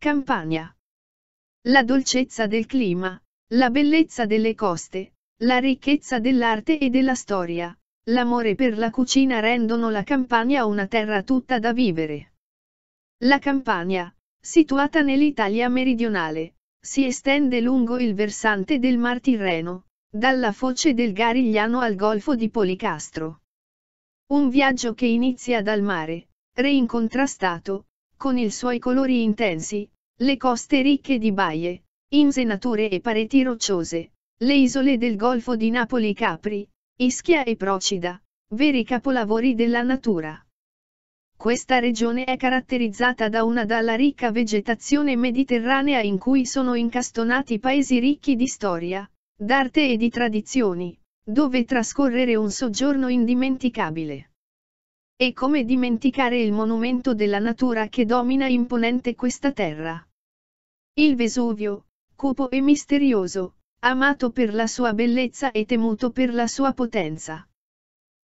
Campania. La dolcezza del clima, la bellezza delle coste, la ricchezza dell'arte e della storia, l'amore per la cucina rendono la Campania una terra tutta da vivere. La Campania, situata nell'Italia meridionale, si estende lungo il versante del Mar Tirreno, dalla foce del Garigliano al golfo di Policastro. Un viaggio che inizia dal mare, reincontrastato, con i suoi colori intensi, le coste ricche di baie, insenature e pareti rocciose, le isole del Golfo di Napoli-Capri, Ischia e Procida, veri capolavori della natura. Questa regione è caratterizzata da una dalla ricca vegetazione mediterranea in cui sono incastonati paesi ricchi di storia, d'arte e di tradizioni, dove trascorrere un soggiorno indimenticabile. E come dimenticare il monumento della natura che domina imponente questa terra. Il Vesuvio, cupo e misterioso, amato per la sua bellezza e temuto per la sua potenza.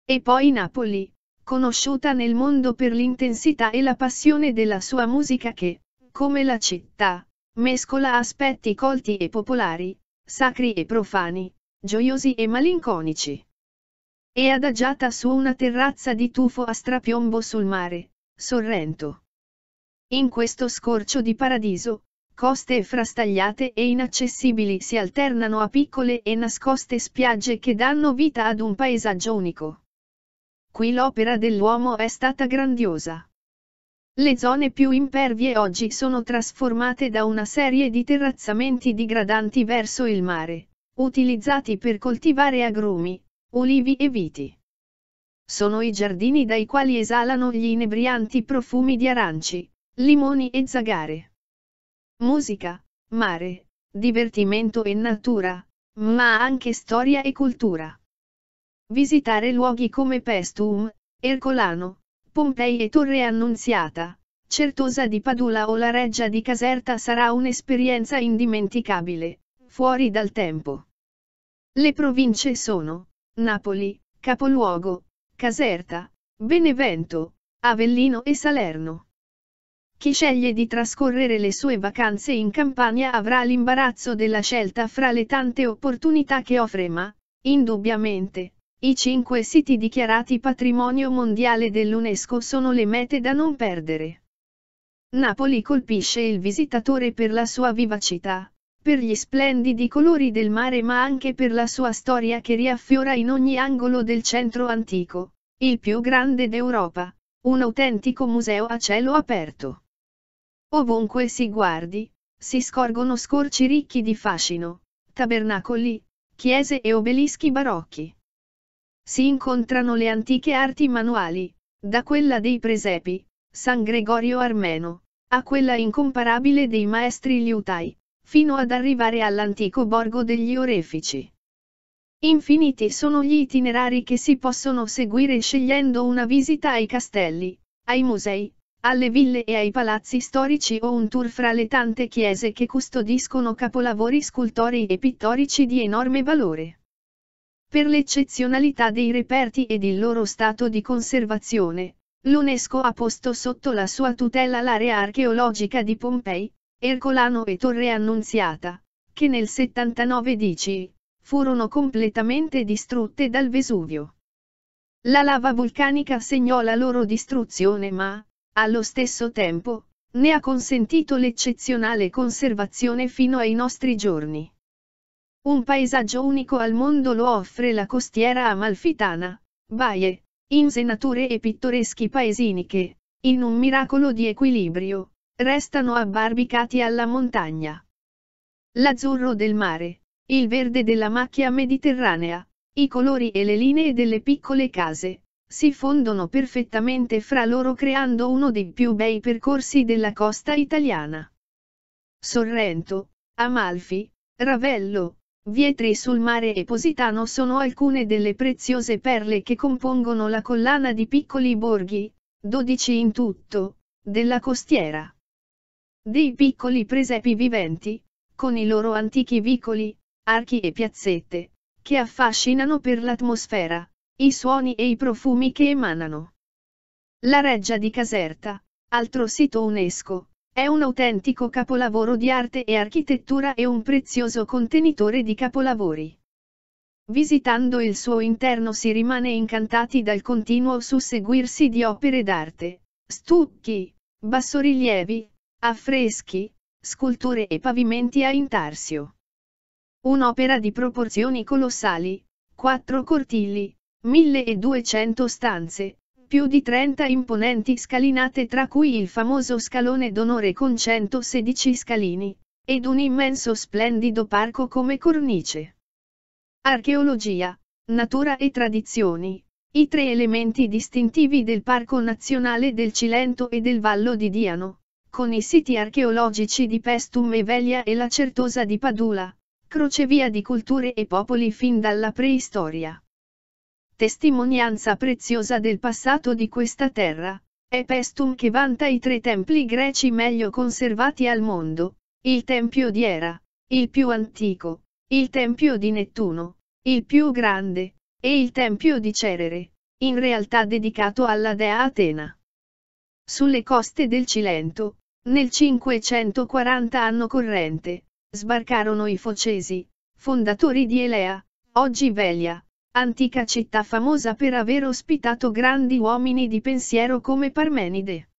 E poi Napoli, conosciuta nel mondo per l'intensità e la passione della sua musica che, come la città, mescola aspetti colti e popolari, sacri e profani, gioiosi e malinconici e adagiata su una terrazza di tufo a strapiombo sul mare, Sorrento. In questo scorcio di paradiso, coste frastagliate e inaccessibili si alternano a piccole e nascoste spiagge che danno vita ad un paesaggio unico. Qui l'opera dell'uomo è stata grandiosa. Le zone più impervie oggi sono trasformate da una serie di terrazzamenti digradanti verso il mare, utilizzati per coltivare agrumi, olivi e viti. Sono i giardini dai quali esalano gli inebrianti profumi di aranci, limoni e zagare. Musica, mare, divertimento e natura, ma anche storia e cultura. Visitare luoghi come Pestum, Ercolano, Pompei e Torre Annunziata, Certosa di Padula o la Reggia di Caserta sarà un'esperienza indimenticabile, fuori dal tempo. Le province sono Napoli, capoluogo, Caserta, Benevento, Avellino e Salerno. Chi sceglie di trascorrere le sue vacanze in Campania avrà l'imbarazzo della scelta fra le tante opportunità che offre ma, indubbiamente, i cinque siti dichiarati patrimonio mondiale dell'UNESCO sono le mete da non perdere. Napoli colpisce il visitatore per la sua vivacità, per gli splendidi colori del mare ma anche per la sua storia che riaffiora in ogni angolo del centro antico, il più grande d'Europa, un autentico museo a cielo aperto. Ovunque si guardi, si scorgono scorci ricchi di fascino, tabernacoli, chiese e obelischi barocchi. Si incontrano le antiche arti manuali, da quella dei presepi, San Gregorio Armeno, a quella incomparabile dei maestri liutai, fino ad arrivare all'antico borgo degli orefici. Infiniti sono gli itinerari che si possono seguire scegliendo una visita ai castelli, ai musei, alle ville e ai palazzi storici o un tour fra le tante chiese che custodiscono capolavori scultori e pittorici di enorme valore. Per l'eccezionalità dei reperti ed il loro stato di conservazione, l'UNESCO ha posto sotto la sua tutela l'area archeologica di Pompei, Ercolano e Torre Annunziata, che nel 79 dici, furono completamente distrutte dal Vesuvio. La lava vulcanica segnò la loro distruzione ma, allo stesso tempo, ne ha consentito l'eccezionale conservazione fino ai nostri giorni. Un paesaggio unico al mondo lo offre la costiera amalfitana, baie, insenature e pittoreschi paesini che, in un miracolo di equilibrio, restano abbarbicati alla montagna. L'azzurro del mare, il verde della macchia mediterranea, i colori e le linee delle piccole case, si fondono perfettamente fra loro creando uno dei più bei percorsi della costa italiana. Sorrento, Amalfi, Ravello, Vietri sul mare e Positano sono alcune delle preziose perle che compongono la collana di piccoli borghi, 12 in tutto, della costiera. Dei piccoli presepi viventi, con i loro antichi vicoli, archi e piazzette, che affascinano per l'atmosfera, i suoni e i profumi che emanano. La Reggia di Caserta, altro sito UNESCO, è un autentico capolavoro di arte e architettura e un prezioso contenitore di capolavori. Visitando il suo interno si rimane incantati dal continuo susseguirsi di opere d'arte, stucchi, bassorilievi, affreschi, sculture e pavimenti a intarsio. Un'opera di proporzioni colossali, quattro cortili, 1200 stanze, più di 30 imponenti scalinate tra cui il famoso scalone d'onore con 116 scalini, ed un immenso splendido parco come cornice. Archeologia, natura e tradizioni, i tre elementi distintivi del Parco Nazionale del Cilento e del Vallo di Diano, con i siti archeologici di Pestum e Velia e la Certosa di Padula, crocevia di culture e popoli fin dalla preistoria. Testimonianza preziosa del passato di questa terra, è Pestum che vanta i tre templi greci meglio conservati al mondo, il Tempio di Era, il più antico, il Tempio di Nettuno, il più grande, e il Tempio di Cerere, in realtà dedicato alla dea Atena sulle coste del Cilento, nel 540 anno corrente, sbarcarono i Focesi, fondatori di Elea, oggi Velia, antica città famosa per aver ospitato grandi uomini di pensiero come Parmenide.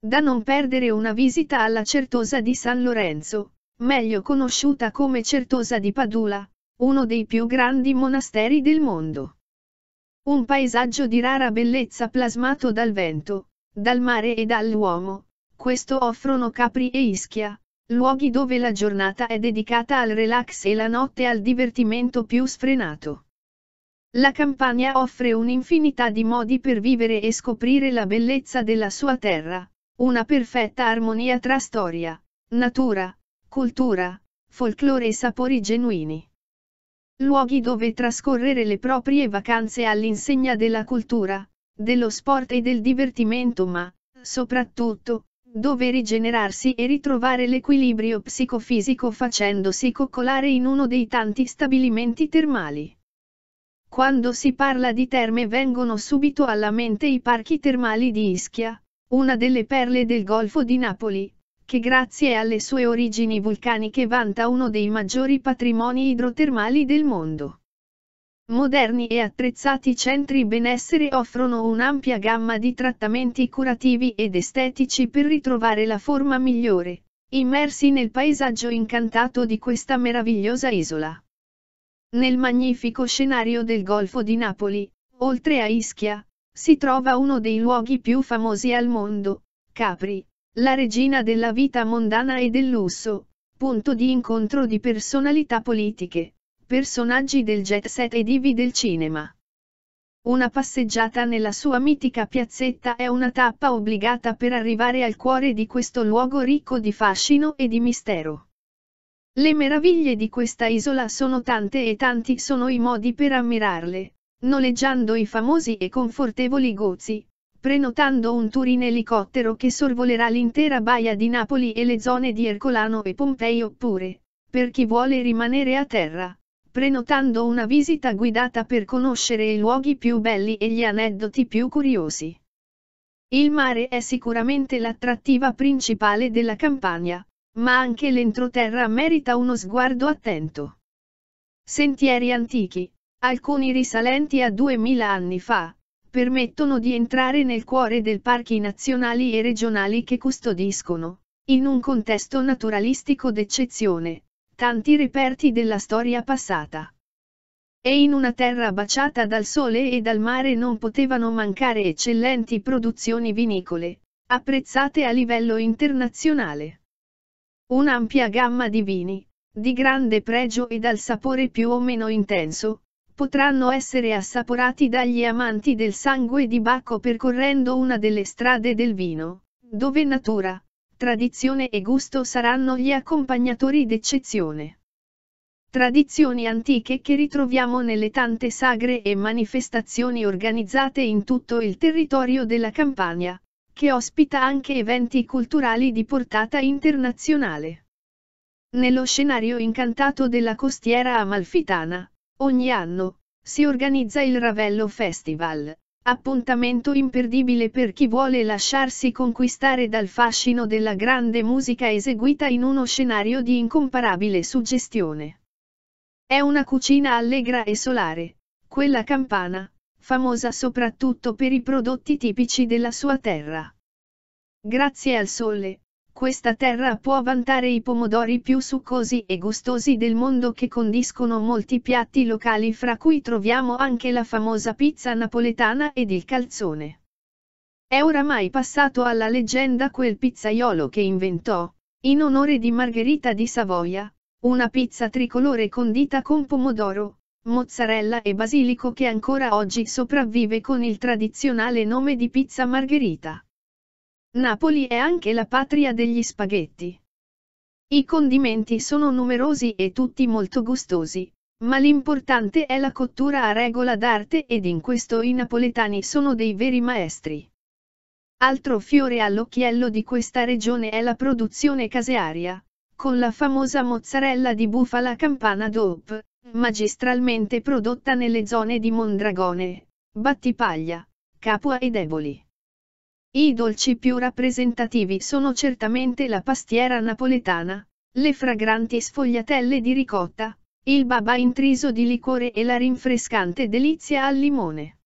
Da non perdere una visita alla Certosa di San Lorenzo, meglio conosciuta come Certosa di Padula, uno dei più grandi monasteri del mondo. Un paesaggio di rara bellezza plasmato dal vento, dal mare e dall'uomo, questo offrono Capri e Ischia, luoghi dove la giornata è dedicata al relax e la notte al divertimento più sfrenato. La Campania offre un'infinità di modi per vivere e scoprire la bellezza della sua terra, una perfetta armonia tra storia, natura, cultura, folklore e sapori genuini. Luoghi dove trascorrere le proprie vacanze all'insegna della cultura, dello sport e del divertimento ma, soprattutto, dove rigenerarsi e ritrovare l'equilibrio psicofisico facendosi coccolare in uno dei tanti stabilimenti termali. Quando si parla di terme vengono subito alla mente i parchi termali di Ischia, una delle perle del Golfo di Napoli, che grazie alle sue origini vulcaniche vanta uno dei maggiori patrimoni idrotermali del mondo. Moderni e attrezzati centri benessere offrono un'ampia gamma di trattamenti curativi ed estetici per ritrovare la forma migliore, immersi nel paesaggio incantato di questa meravigliosa isola. Nel magnifico scenario del Golfo di Napoli, oltre a Ischia, si trova uno dei luoghi più famosi al mondo, Capri, la regina della vita mondana e del lusso, punto di incontro di personalità politiche personaggi del jet set e divi del cinema. Una passeggiata nella sua mitica piazzetta è una tappa obbligata per arrivare al cuore di questo luogo ricco di fascino e di mistero. Le meraviglie di questa isola sono tante e tanti sono i modi per ammirarle, noleggiando i famosi e confortevoli gozzi, prenotando un tour in elicottero che sorvolerà l'intera baia di Napoli e le zone di Ercolano e Pompei oppure, per chi vuole rimanere a terra, prenotando una visita guidata per conoscere i luoghi più belli e gli aneddoti più curiosi. Il mare è sicuramente l'attrattiva principale della campagna, ma anche l'entroterra merita uno sguardo attento. Sentieri antichi, alcuni risalenti a 2000 anni fa, permettono di entrare nel cuore dei parchi nazionali e regionali che custodiscono, in un contesto naturalistico d'eccezione, tanti reperti della storia passata. E in una terra baciata dal sole e dal mare non potevano mancare eccellenti produzioni vinicole, apprezzate a livello internazionale. Un'ampia gamma di vini, di grande pregio e dal sapore più o meno intenso, potranno essere assaporati dagli amanti del sangue di Bacco percorrendo una delle strade del vino, dove natura, Tradizione e gusto saranno gli accompagnatori d'eccezione. Tradizioni antiche che ritroviamo nelle tante sagre e manifestazioni organizzate in tutto il territorio della Campania, che ospita anche eventi culturali di portata internazionale. Nello scenario incantato della costiera amalfitana, ogni anno, si organizza il Ravello Festival, Appuntamento imperdibile per chi vuole lasciarsi conquistare dal fascino della grande musica eseguita in uno scenario di incomparabile suggestione. È una cucina allegra e solare, quella campana, famosa soprattutto per i prodotti tipici della sua terra. Grazie al sole, questa terra può vantare i pomodori più succosi e gustosi del mondo che condiscono molti piatti locali fra cui troviamo anche la famosa pizza napoletana ed il calzone. È oramai passato alla leggenda quel pizzaiolo che inventò, in onore di Margherita di Savoia, una pizza tricolore condita con pomodoro, mozzarella e basilico che ancora oggi sopravvive con il tradizionale nome di pizza margherita. Napoli è anche la patria degli spaghetti. I condimenti sono numerosi e tutti molto gustosi, ma l'importante è la cottura a regola d'arte ed in questo i napoletani sono dei veri maestri. Altro fiore all'occhiello di questa regione è la produzione casearia, con la famosa mozzarella di bufala campana DOP, magistralmente prodotta nelle zone di Mondragone, Battipaglia, Capua e Eboli. I dolci più rappresentativi sono certamente la pastiera napoletana, le fragranti sfogliatelle di ricotta, il baba intriso di liquore e la rinfrescante delizia al limone.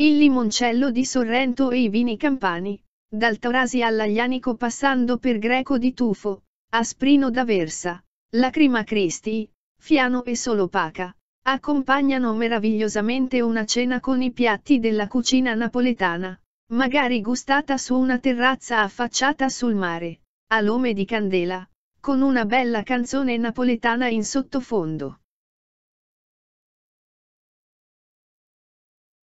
Il limoncello di Sorrento e i vini campani, dal Taurasi all'Aglianico passando per Greco di Tufo, Asprino d'Aversa, Lacrima Cristi, Fiano e Solopaca, accompagnano meravigliosamente una cena con i piatti della cucina napoletana, magari gustata su una terrazza affacciata sul mare, a lume di candela, con una bella canzone napoletana in sottofondo.